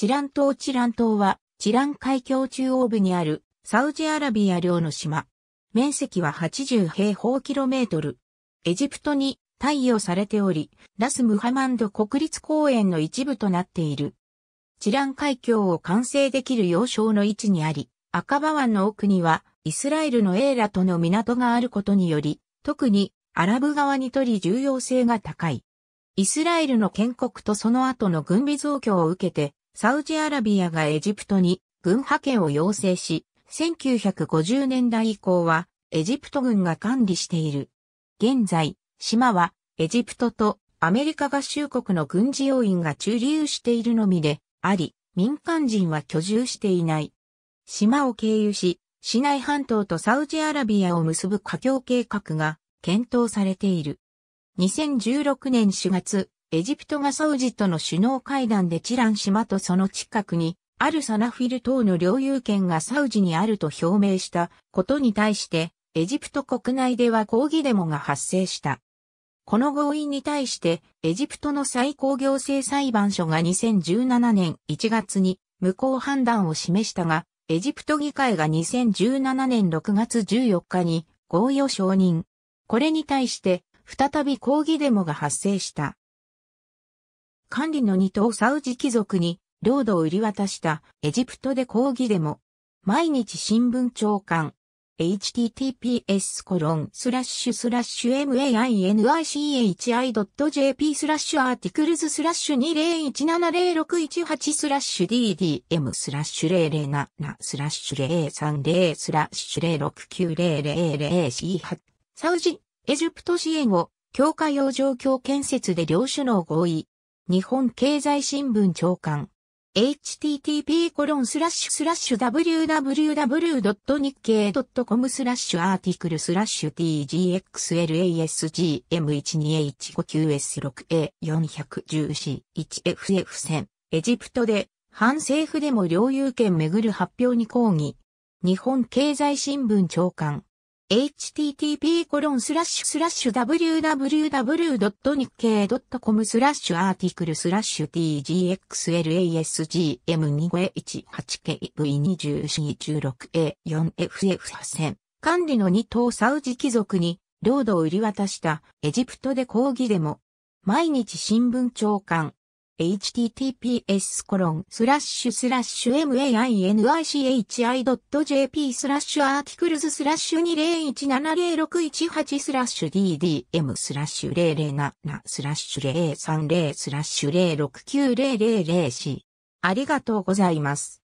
チラン島チラン島は、チラン海峡中央部にある、サウジアラビア領の島。面積は80平方キロメートル。エジプトに貸与されており、ラス・ムハマンド国立公園の一部となっている。チラン海峡を完成できる要衝の位置にあり、赤羽湾の奥には、イスラエルのエーラとの港があることにより、特にアラブ側にとり重要性が高い。イスラエルの建国とその後の軍備増強を受けて、サウジアラビアがエジプトに軍派遣を要請し、1950年代以降はエジプト軍が管理している。現在、島はエジプトとアメリカ合衆国の軍事要員が駐留しているのみであり、民間人は居住していない。島を経由し、市内半島とサウジアラビアを結ぶ架橋計画が検討されている。2016年4月、エジプトがサウジとの首脳会談でチラン島とその近くに、あるサナフィル島の領有権がサウジにあると表明したことに対して、エジプト国内では抗議デモが発生した。この合意に対して、エジプトの最高行政裁判所が2017年1月に無効判断を示したが、エジプト議会が2017年6月14日に合意を承認。これに対して、再び抗議デモが発生した。管理の二等サウジ貴族に領土を売り渡したエジプトで抗議デモ。毎日新聞長官。https コロンスラッシュスラッシュ mainichi.jp スラッシュアーティクルズスラッシュ20170618スラッシュ ddm スラッシュ007スラッシュ030スラッシュ 0690000C8 サウジ、エジプト支援を強化用状況建設で両首脳合意。日本経済新聞長官。http コロンスラッシュスラッシュ www.nikkei.com スラッシュアーティクルスラッシュ tgxlasgm12859s6a410c1ff 戦エジプトで反政府でも領有権めぐる発表に抗議日本経済新聞長官 http://www.nikkei.com スラッシュアーティクルスラッシュ tgxlasgm218kv24c16a4ff8000 5管理の二等サウジ貴族に領土を売り渡したエジプトで抗議デモ毎日新聞長官 https コロンスラッシュスラッシュ mainichi.jp スラッシュアーティクルズスラッシュ20170618スラッシュ ddm スラッシュ007スラッシュ030スラッシュ069000 c ありがとうございます。